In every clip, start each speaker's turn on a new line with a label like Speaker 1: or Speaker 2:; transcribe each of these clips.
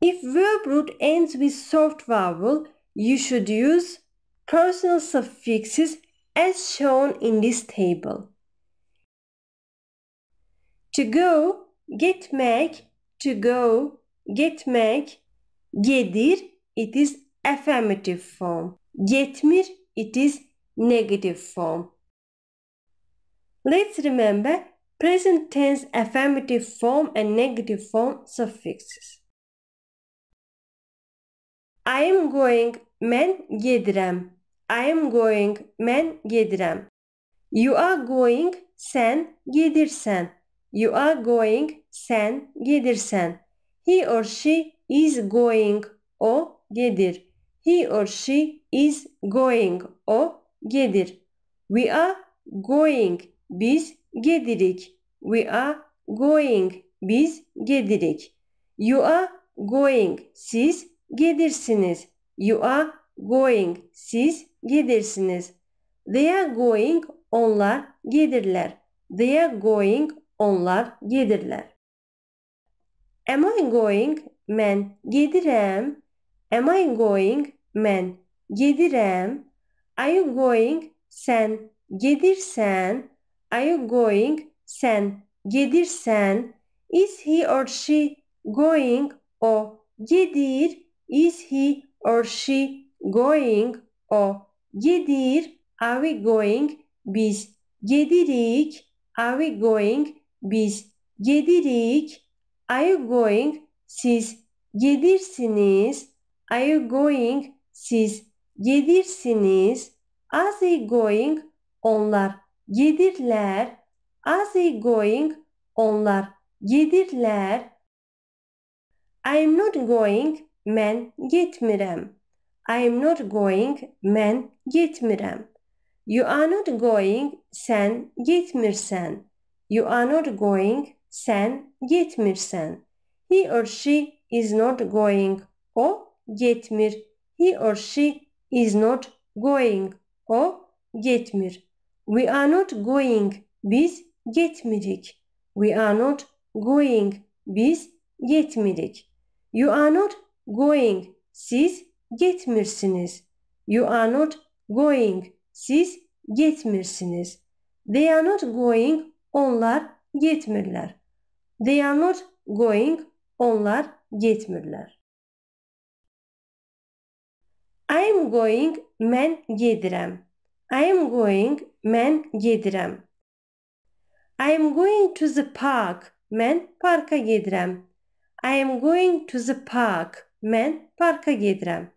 Speaker 1: If verb root ends with soft vowel, you should use personal suffixes as shown in this table. To go, gitmek, to go, gitmek, gedir, it is affirmative form. Getmir, it is negative form. Let's remember present tense affirmative form and negative form suffixes. I am going men gedirəm. I am going men gedirəm. You are going sen gedirsən. You are going sen gedirsən. He or she is going o gedir. He or she is going o gedir. We are going biz gedirik. We are going biz gedirik. You are going siz gelirsiniz. You are going. Siz gelirsiniz. They are going. Onlar gelirler. They are going. Onlar gelirler. Am I going? Men gelirem. Am I going? Men gelirem. Are you going? Sen gelirsen. Are you going? Sen gelirsen. Is he or she going? O gelir Is he or she going o gidir. Are we going? Biz gedirik. Are we going? Biz gedirik. Are you going? Siz gedirsiniz. Are you going? Siz gedirsiniz. Are they going? Onlar gedirler. Are they going? Onlar gedirler. I'm not going. Men gitmirem. I am not going. Men gitmirem. You are not going. Sen gitmirsen. You are not going. Sen gitmirsen. He or she is not going. O gitmir. He or she is not going. O gitmir. We are not going. Biz gitmedik. We are not going. Biz gitmedik. You are not going. Siz gitmirsiniz. You are not going. Siz gitmirsiniz. They are not going. Onlar gitmirler. They are not going. Onlar gitmirler. I am going. Men gedirəm. I am going. Men gedirəm. I am going to the park. Men parka gedirəm. I am going to the park. Men parka gedirəm.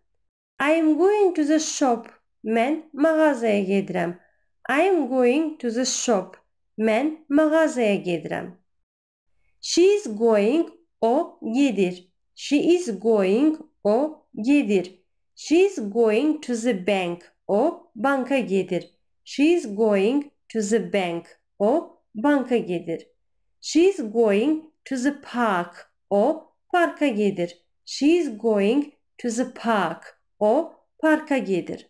Speaker 1: I am going to the shop. Men mağazaya gedirəm. I am going to the shop. Men mağazaya gedirəm. She is going, o gedir. She is going, o gedir. She is going to the bank. O banka gedir. She is going to the bank. O banka gedir. She is going to the park. O parka gedir. She is going to the park o parka gelir.